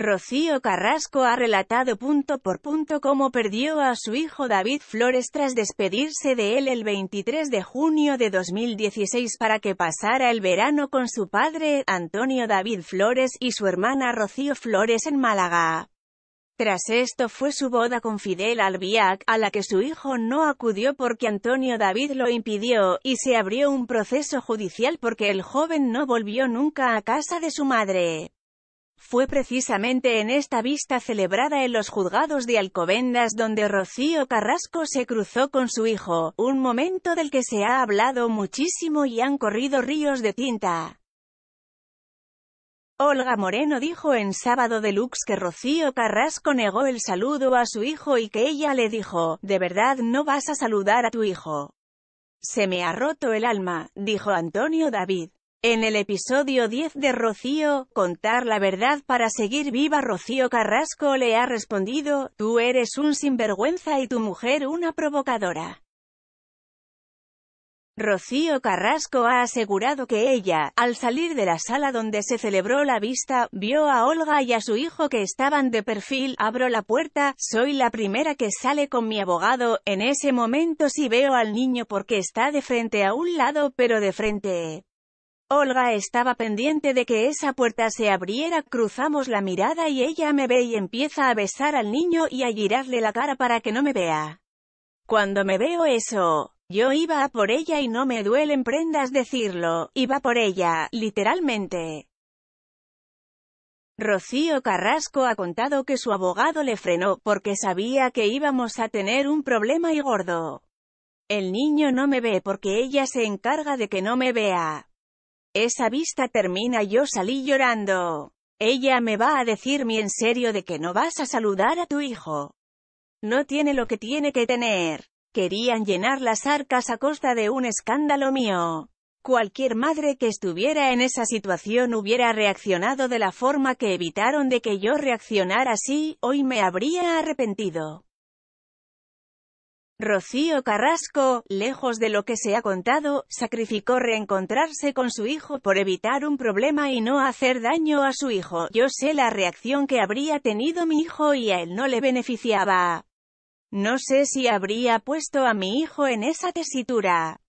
Rocío Carrasco ha relatado punto por punto cómo perdió a su hijo David Flores tras despedirse de él el 23 de junio de 2016 para que pasara el verano con su padre, Antonio David Flores, y su hermana Rocío Flores en Málaga. Tras esto fue su boda con Fidel Albiac, a la que su hijo no acudió porque Antonio David lo impidió, y se abrió un proceso judicial porque el joven no volvió nunca a casa de su madre. Fue precisamente en esta vista celebrada en los juzgados de Alcobendas donde Rocío Carrasco se cruzó con su hijo, un momento del que se ha hablado muchísimo y han corrido ríos de tinta. Olga Moreno dijo en Sábado Deluxe que Rocío Carrasco negó el saludo a su hijo y que ella le dijo, «De verdad no vas a saludar a tu hijo». «Se me ha roto el alma», dijo Antonio David. En el episodio 10 de Rocío, Contar la verdad para seguir viva Rocío Carrasco le ha respondido, tú eres un sinvergüenza y tu mujer una provocadora. Rocío Carrasco ha asegurado que ella, al salir de la sala donde se celebró la vista, vio a Olga y a su hijo que estaban de perfil, abro la puerta, soy la primera que sale con mi abogado, en ese momento sí veo al niño porque está de frente a un lado pero de frente, Olga estaba pendiente de que esa puerta se abriera, cruzamos la mirada y ella me ve y empieza a besar al niño y a girarle la cara para que no me vea. Cuando me veo eso, yo iba por ella y no me duelen prendas decirlo, iba por ella, literalmente. Rocío Carrasco ha contado que su abogado le frenó porque sabía que íbamos a tener un problema y gordo. El niño no me ve porque ella se encarga de que no me vea, esa vista termina yo salí llorando. Ella me va a decir mi en serio de que no vas a saludar a tu hijo. No tiene lo que tiene que tener. Querían llenar las arcas a costa de un escándalo mío. Cualquier madre que estuviera en esa situación hubiera reaccionado de la forma que evitaron de que yo reaccionara así, hoy me habría arrepentido. Rocío Carrasco, lejos de lo que se ha contado, sacrificó reencontrarse con su hijo por evitar un problema y no hacer daño a su hijo. Yo sé la reacción que habría tenido mi hijo y a él no le beneficiaba. No sé si habría puesto a mi hijo en esa tesitura.